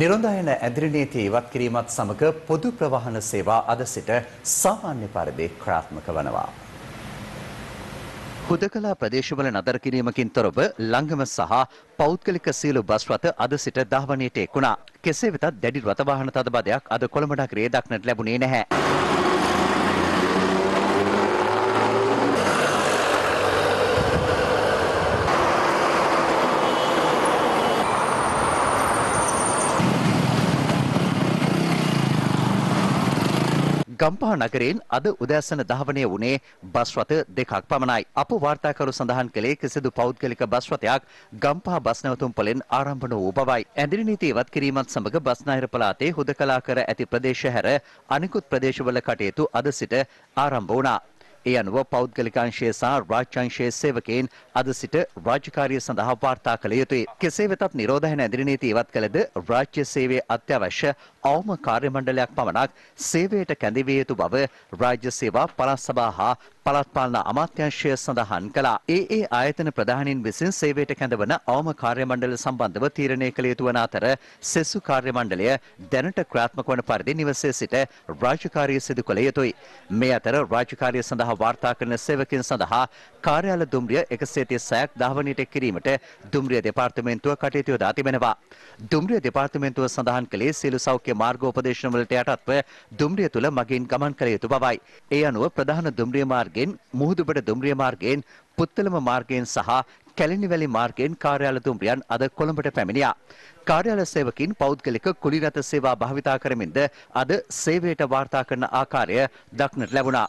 නිරොඳායන ඇදිරි නීතිය ඉවත් කිරීමත් සමග පොදු ප්‍රවාහන සේවා අද සිට සාමාන්‍ය පරිදි ක්‍රියාත්මක වනවා. හුදකලා ප්‍රදේශවල නතර කිරීමකින් තොරව ලංගම සහ පෞද්ගලික සීලු බස් රථ අද සිට දහවණයට එක්ුණා. කෙසේ වෙතත් දැඩි රථ වාහන තදබදයක් අද කොළඹ නගරයේ දක්නට ලැබුණේ නැහැ. ගම්පහ නගරයෙන් අද උදෑසන දහවනය වුණේ බස් රථ දෙකක් පමණයි. අප වාර්තාකරු සඳහන් කළේ කිසිදු පෞද්ගලික බස් රථයක් ගම්පහ බස් නැවතුම් පොලෙන් ආරම්භ වූ බවයි. ඇඳිරි නීති ඉවත් කිරීමත් සමග බස් නායර පළාතේ හුදකලා කර ඇති ප්‍රදේශ හැර අනිකුත් ප්‍රදේශවල කටයුතු අද සිට ආරම්භ වුණා. ඒ අනුව පෞද්ගලිකංශය සහ රාජ්‍යංශයේ සේවකයන් අද සිට රාජකාරිය සඳහා වාර්තා කළ යුතුයි. කෙසේ වෙතත් නිරෝධයන ඇදිරි නීති ඉවත් කළද රාජ්‍ය සේවයේ අත්‍යවශ්‍ය අවම කාර්ය මණ්ඩලයක් පමණක් සේවයට කැඳවිය යුතු බව රාජ්‍ය සේවා පළාත් සභා හා පළත්පාලන අමාත්‍යංශය සඳහන් කළා. ඒ ඒ ආයතන ප්‍රධානින් විසින් සේවයට කැඳවන අවම කාර්යමණ්ඩල සම්බන්ධව තීරණය කළ යුතු වන අතර සෙසු කාර්යමණ්ඩලය දැනට ක්‍රාත්මක වන පරිදි නිවසේ සිට රාජකාරිය සිදු කළ යුතුයි. මේ අතර රාජකාරිය සඳහා වාර්තා කරන සේවකින් සඳහා කාර්යාල දුම්රිය එකසේ තිස්සයක් දහවනට කිරීමට දුම්රිය දෙපාර්තමේන්තුව කටයුතු යොදා තිබෙනවා. දුම්රිය දෙපාර්තමේන්තුව සඳහන් කළේ සියලු සෞඛ්‍ය මාර්ගෝපදේශනවලට යටත්ව දුම්රිය තුළ මගින් ගමන් කළ යුතු බවයි. ඒ අනුව ප්‍රධාන දුම්රිය මාර්ග මාර්ගයෙන් මුහුදුබඩ දුම්රිය මාර්ගයෙන් පුත්තලම මාර්ගයෙන් සහ කැලණිවැලි මාර්ගයෙන් කාර්යාල දුම්රියන් අද කොළඹට පැමිණියා. කාර්යාල සේවකින් පෞද්ගලික කුලිරත සේවා භාවිතා කරමින්ද අද සේවයට වාර්තා කරන ආකාරය දක්නට ලැබුණා.